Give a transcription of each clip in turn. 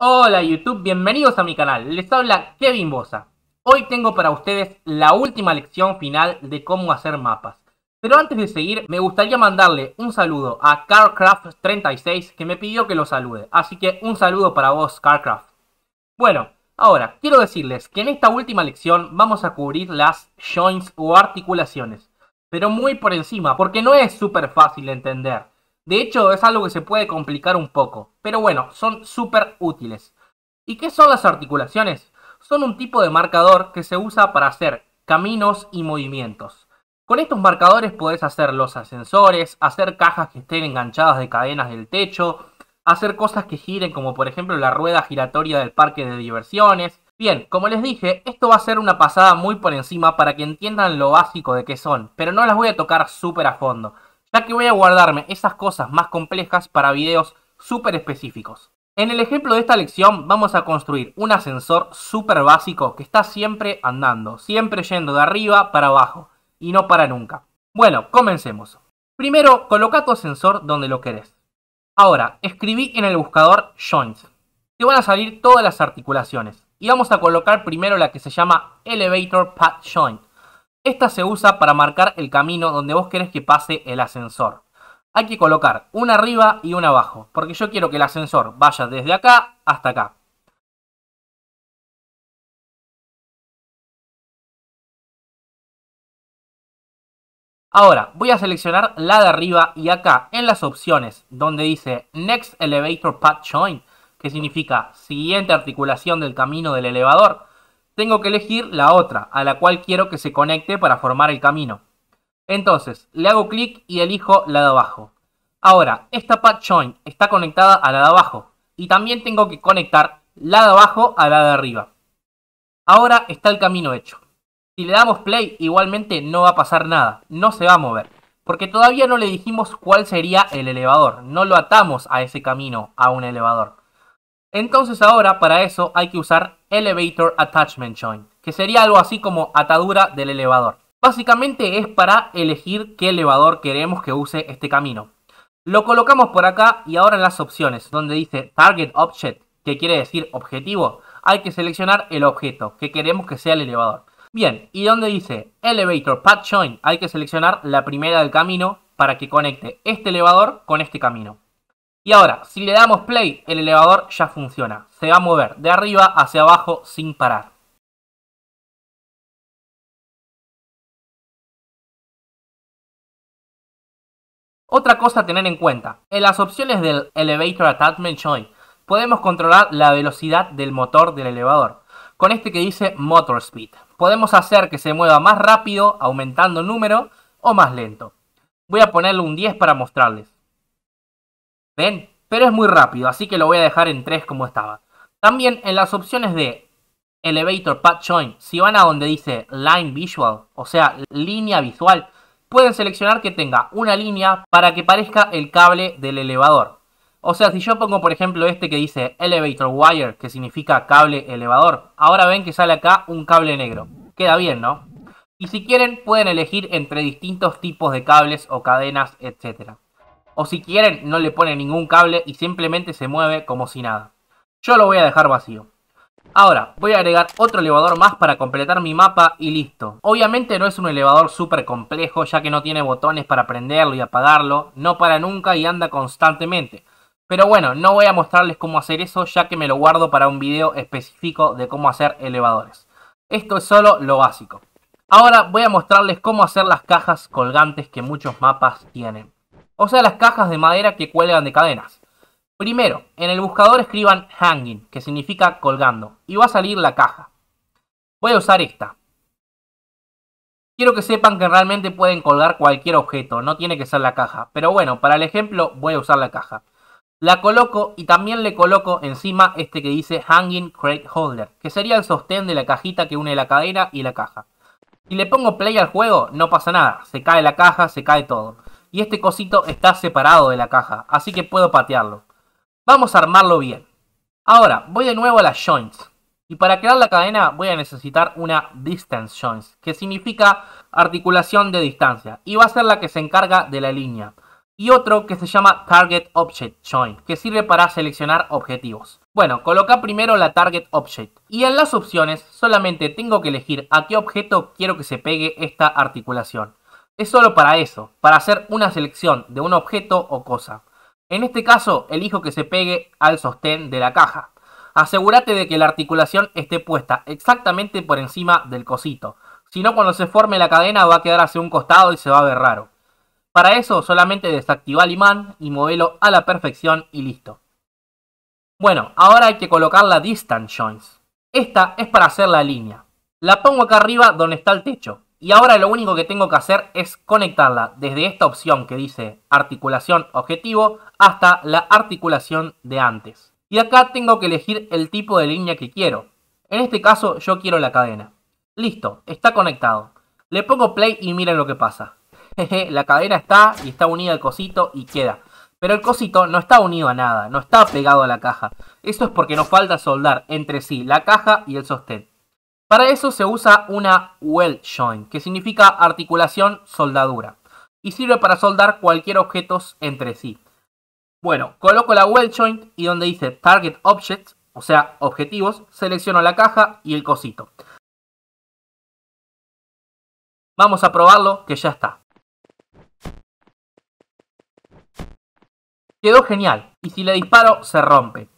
Hola YouTube, bienvenidos a mi canal, les habla Kevin Bosa. Hoy tengo para ustedes la última lección final de cómo hacer mapas. Pero antes de seguir, me gustaría mandarle un saludo a CarCraft36 que me pidió que lo salude. Así que un saludo para vos, CarCraft. Bueno, ahora, quiero decirles que en esta última lección vamos a cubrir las joints o articulaciones. Pero muy por encima, porque no es súper fácil de entender. De hecho, es algo que se puede complicar un poco, pero bueno, son súper útiles. ¿Y qué son las articulaciones? Son un tipo de marcador que se usa para hacer caminos y movimientos. Con estos marcadores podés hacer los ascensores, hacer cajas que estén enganchadas de cadenas del techo, hacer cosas que giren como por ejemplo la rueda giratoria del parque de diversiones. Bien, como les dije, esto va a ser una pasada muy por encima para que entiendan lo básico de qué son, pero no las voy a tocar súper a fondo ya que voy a guardarme esas cosas más complejas para videos súper específicos. En el ejemplo de esta lección vamos a construir un ascensor súper básico que está siempre andando, siempre yendo de arriba para abajo y no para nunca. Bueno, comencemos. Primero, coloca tu ascensor donde lo querés. Ahora, escribí en el buscador joints. Te van a salir todas las articulaciones y vamos a colocar primero la que se llama elevator pad joint esta se usa para marcar el camino donde vos querés que pase el ascensor. Hay que colocar una arriba y una abajo, porque yo quiero que el ascensor vaya desde acá hasta acá. Ahora, voy a seleccionar la de arriba y acá en las opciones donde dice Next Elevator Path Join, que significa siguiente articulación del camino del elevador, tengo que elegir la otra, a la cual quiero que se conecte para formar el camino. Entonces, le hago clic y elijo la de abajo. Ahora, esta path join está conectada a la de abajo, y también tengo que conectar la de abajo a la de arriba. Ahora está el camino hecho. Si le damos play, igualmente no va a pasar nada, no se va a mover. Porque todavía no le dijimos cuál sería el elevador, no lo atamos a ese camino, a un elevador. Entonces ahora para eso hay que usar Elevator Attachment Joint, que sería algo así como atadura del elevador. Básicamente es para elegir qué elevador queremos que use este camino. Lo colocamos por acá y ahora en las opciones, donde dice Target Object, que quiere decir objetivo, hay que seleccionar el objeto que queremos que sea el elevador. Bien, y donde dice Elevator Path Joint, hay que seleccionar la primera del camino para que conecte este elevador con este camino. Y ahora, si le damos play, el elevador ya funciona. Se va a mover de arriba hacia abajo sin parar. Otra cosa a tener en cuenta, en las opciones del Elevator Attachment Joy, podemos controlar la velocidad del motor del elevador, con este que dice Motor Speed. Podemos hacer que se mueva más rápido aumentando el número o más lento. Voy a ponerle un 10 para mostrarles. ¿Ven? Pero es muy rápido, así que lo voy a dejar en 3 como estaba. También en las opciones de Elevator Path Join, si van a donde dice Line Visual, o sea, línea visual, pueden seleccionar que tenga una línea para que parezca el cable del elevador. O sea, si yo pongo por ejemplo este que dice Elevator Wire, que significa cable elevador, ahora ven que sale acá un cable negro. Queda bien, ¿no? Y si quieren pueden elegir entre distintos tipos de cables o cadenas, etc o si quieren no le pone ningún cable y simplemente se mueve como si nada. Yo lo voy a dejar vacío. Ahora, voy a agregar otro elevador más para completar mi mapa y listo. Obviamente no es un elevador súper complejo ya que no tiene botones para prenderlo y apagarlo, no para nunca y anda constantemente. Pero bueno, no voy a mostrarles cómo hacer eso ya que me lo guardo para un video específico de cómo hacer elevadores. Esto es solo lo básico. Ahora voy a mostrarles cómo hacer las cajas colgantes que muchos mapas tienen o sea las cajas de madera que cuelgan de cadenas. Primero, en el buscador escriban hanging, que significa colgando, y va a salir la caja. Voy a usar esta. Quiero que sepan que realmente pueden colgar cualquier objeto, no tiene que ser la caja. Pero bueno, para el ejemplo voy a usar la caja. La coloco y también le coloco encima este que dice Hanging Crate Holder, que sería el sostén de la cajita que une la cadena y la caja. Si le pongo play al juego, no pasa nada, se cae la caja, se cae todo y este cosito está separado de la caja, así que puedo patearlo. Vamos a armarlo bien. Ahora, voy de nuevo a las joints. Y para crear la cadena voy a necesitar una distance joints, que significa articulación de distancia, y va a ser la que se encarga de la línea. Y otro que se llama Target Object Joint, que sirve para seleccionar objetivos. Bueno, coloca primero la Target Object. Y en las opciones solamente tengo que elegir a qué objeto quiero que se pegue esta articulación. Es solo para eso, para hacer una selección de un objeto o cosa. En este caso, elijo que se pegue al sostén de la caja. Asegúrate de que la articulación esté puesta exactamente por encima del cosito. Si no, cuando se forme la cadena va a quedar hacia un costado y se va a ver raro. Para eso solamente desactiva el imán y modelo a la perfección y listo. Bueno, ahora hay que colocar la distance joints. Esta es para hacer la línea. La pongo acá arriba donde está el techo. Y ahora lo único que tengo que hacer es conectarla desde esta opción que dice articulación objetivo hasta la articulación de antes. Y acá tengo que elegir el tipo de línea que quiero. En este caso yo quiero la cadena. Listo, está conectado. Le pongo play y miren lo que pasa. la cadena está y está unida al cosito y queda. Pero el cosito no está unido a nada, no está pegado a la caja. Eso es porque nos falta soldar entre sí la caja y el sostén. Para eso se usa una weld joint, que significa articulación soldadura, y sirve para soldar cualquier objeto entre sí. Bueno, coloco la weld joint y donde dice target objects, o sea, objetivos, selecciono la caja y el cosito. Vamos a probarlo, que ya está. Quedó genial, y si le disparo se rompe.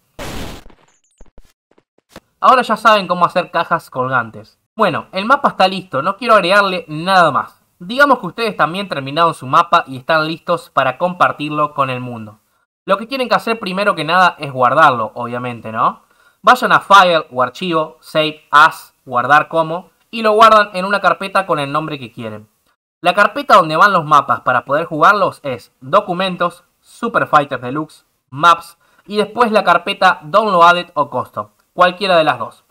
Ahora ya saben cómo hacer cajas colgantes. Bueno, el mapa está listo, no quiero agregarle nada más. Digamos que ustedes también terminaron su mapa y están listos para compartirlo con el mundo. Lo que tienen que hacer primero que nada es guardarlo, obviamente, ¿no? Vayan a File o Archivo, Save As, Guardar como, y lo guardan en una carpeta con el nombre que quieren. La carpeta donde van los mapas para poder jugarlos es Documentos, Super Fighters Deluxe, Maps, y después la carpeta Downloaded o Custom cualquiera de las dos.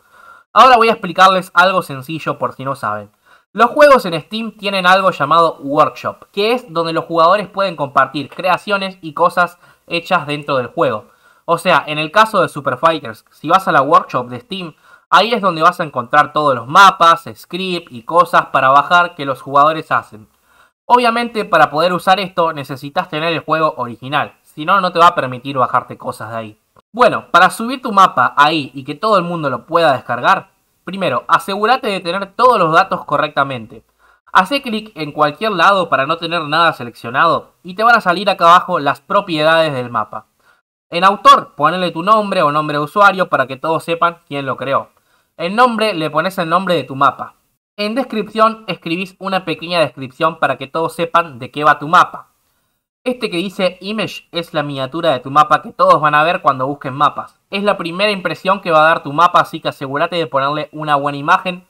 Ahora voy a explicarles algo sencillo por si no saben. Los juegos en Steam tienen algo llamado Workshop, que es donde los jugadores pueden compartir creaciones y cosas hechas dentro del juego. O sea, en el caso de Super Fighters, si vas a la Workshop de Steam, ahí es donde vas a encontrar todos los mapas, script y cosas para bajar que los jugadores hacen. Obviamente, para poder usar esto necesitas tener el juego original, si no, no te va a permitir bajarte cosas de ahí. Bueno, para subir tu mapa ahí y que todo el mundo lo pueda descargar, primero, asegúrate de tener todos los datos correctamente. Hace clic en cualquier lado para no tener nada seleccionado y te van a salir acá abajo las propiedades del mapa. En autor, ponele tu nombre o nombre de usuario para que todos sepan quién lo creó. En nombre le pones el nombre de tu mapa. En descripción escribís una pequeña descripción para que todos sepan de qué va tu mapa. Este que dice Image es la miniatura de tu mapa que todos van a ver cuando busquen mapas. Es la primera impresión que va a dar tu mapa, así que asegúrate de ponerle una buena imagen.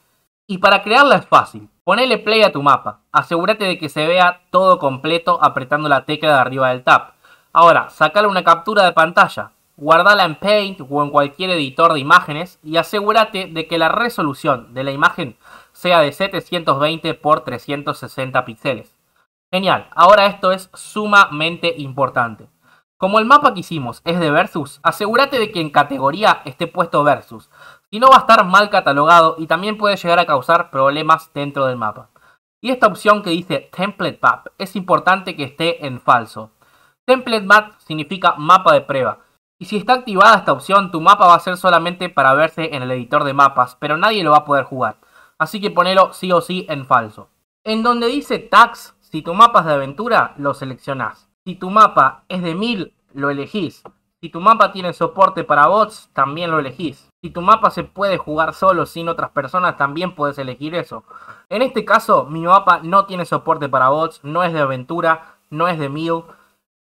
Y para crearla es fácil, ponele play a tu mapa. Asegúrate de que se vea todo completo apretando la tecla de arriba del tab. Ahora, sacale una captura de pantalla, guardala en Paint o en cualquier editor de imágenes y asegúrate de que la resolución de la imagen sea de 720 x 360 píxeles. Genial, ahora esto es sumamente importante. Como el mapa que hicimos es de versus, asegúrate de que en categoría esté puesto versus, si no va a estar mal catalogado y también puede llegar a causar problemas dentro del mapa. Y esta opción que dice Template Map es importante que esté en falso. Template Map significa mapa de prueba. Y si está activada esta opción, tu mapa va a ser solamente para verse en el editor de mapas, pero nadie lo va a poder jugar. Así que ponelo sí o sí en falso. En donde dice Tags, si tu mapa es de aventura, lo seleccionás. Si tu mapa es de mil lo elegís. Si tu mapa tiene soporte para bots, también lo elegís. Si tu mapa se puede jugar solo sin otras personas, también puedes elegir eso. En este caso, mi mapa no tiene soporte para bots, no es de aventura, no es de mil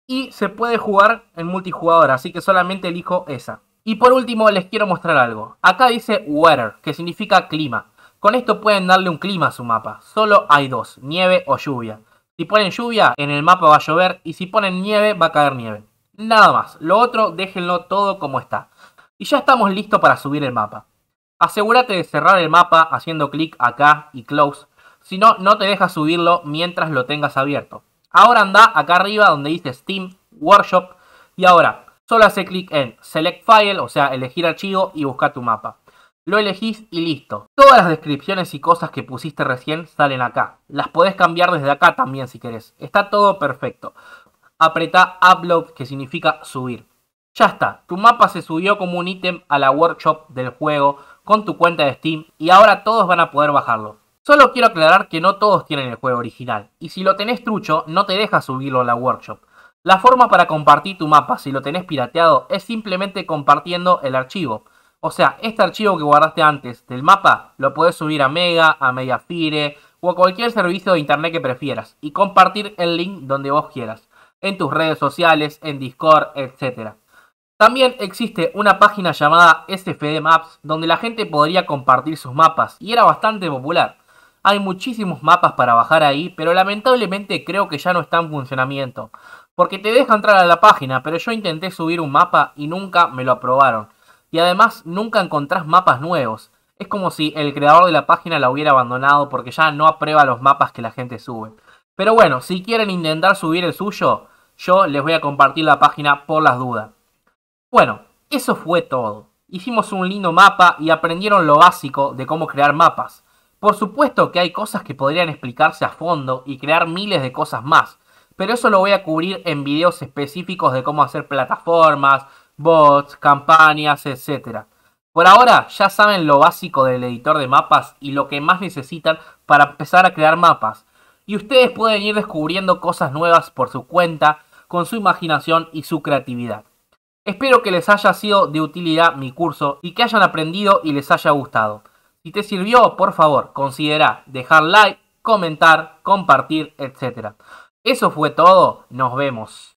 y se puede jugar en multijugador, así que solamente elijo esa. Y por último les quiero mostrar algo. Acá dice weather, que significa clima. Con esto pueden darle un clima a su mapa. Solo hay dos, nieve o lluvia. Si ponen lluvia, en el mapa va a llover y si ponen nieve, va a caer nieve. Nada más, lo otro déjenlo todo como está. Y ya estamos listos para subir el mapa. Asegúrate de cerrar el mapa haciendo clic acá y close, si no, no te dejas subirlo mientras lo tengas abierto. Ahora anda acá arriba donde dice Steam, Workshop, y ahora solo hace clic en Select File, o sea, elegir archivo y buscar tu mapa. Lo elegís y listo. Todas las descripciones y cosas que pusiste recién salen acá. Las podés cambiar desde acá también si querés. Está todo perfecto. Apretá Upload que significa subir. Ya está, tu mapa se subió como un ítem a la workshop del juego con tu cuenta de Steam y ahora todos van a poder bajarlo. Solo quiero aclarar que no todos tienen el juego original y si lo tenés trucho no te dejas subirlo a la workshop. La forma para compartir tu mapa si lo tenés pirateado es simplemente compartiendo el archivo. O sea, este archivo que guardaste antes del mapa lo puedes subir a Mega, a Mediafire o a cualquier servicio de internet que prefieras y compartir el link donde vos quieras, en tus redes sociales, en Discord, etc. También existe una página llamada SFD Maps donde la gente podría compartir sus mapas y era bastante popular. Hay muchísimos mapas para bajar ahí, pero lamentablemente creo que ya no está en funcionamiento. Porque te deja entrar a la página, pero yo intenté subir un mapa y nunca me lo aprobaron y además nunca encontrás mapas nuevos. Es como si el creador de la página la hubiera abandonado porque ya no aprueba los mapas que la gente sube. Pero bueno, si quieren intentar subir el suyo, yo les voy a compartir la página por las dudas. Bueno, eso fue todo. Hicimos un lindo mapa y aprendieron lo básico de cómo crear mapas. Por supuesto que hay cosas que podrían explicarse a fondo y crear miles de cosas más, pero eso lo voy a cubrir en videos específicos de cómo hacer plataformas, bots, campañas, etc. Por ahora ya saben lo básico del editor de mapas y lo que más necesitan para empezar a crear mapas. Y ustedes pueden ir descubriendo cosas nuevas por su cuenta, con su imaginación y su creatividad. Espero que les haya sido de utilidad mi curso y que hayan aprendido y les haya gustado. Si te sirvió, por favor, considera dejar like, comentar, compartir, etc. Eso fue todo, nos vemos.